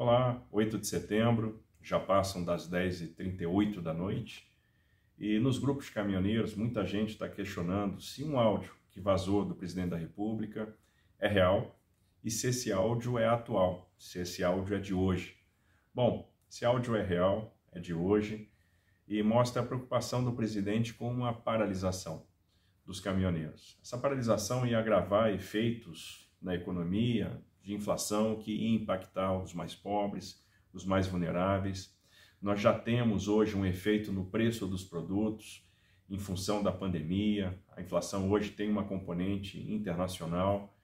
Olá, 8 de setembro, já passam das 10h38 da noite e nos grupos de caminhoneiros muita gente está questionando se um áudio que vazou do presidente da República é real e se esse áudio é atual, se esse áudio é de hoje. Bom, esse áudio é real, é de hoje e mostra a preocupação do presidente com uma paralisação dos caminhoneiros. Essa paralisação ia agravar efeitos na economia, de inflação que ia impactar os mais pobres, os mais vulneráveis. Nós já temos hoje um efeito no preço dos produtos em função da pandemia. A inflação hoje tem uma componente internacional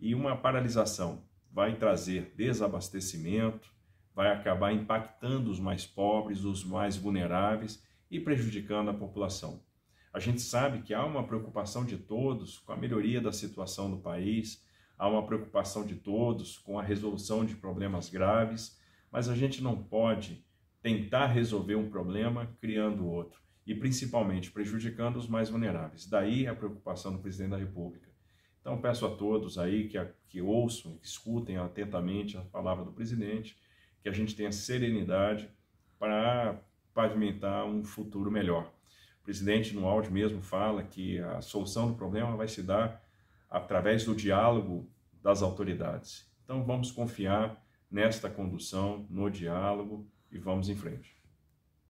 e uma paralisação vai trazer desabastecimento, vai acabar impactando os mais pobres, os mais vulneráveis e prejudicando a população. A gente sabe que há uma preocupação de todos com a melhoria da situação do país, há uma preocupação de todos com a resolução de problemas graves, mas a gente não pode tentar resolver um problema criando outro e principalmente prejudicando os mais vulneráveis. Daí a preocupação do presidente da República. Então peço a todos aí que, a, que ouçam, que escutem atentamente a palavra do presidente, que a gente tenha serenidade para pavimentar um futuro melhor. O presidente no áudio mesmo fala que a solução do problema vai se dar através do diálogo das autoridades. Então vamos confiar nesta condução, no diálogo e vamos em frente.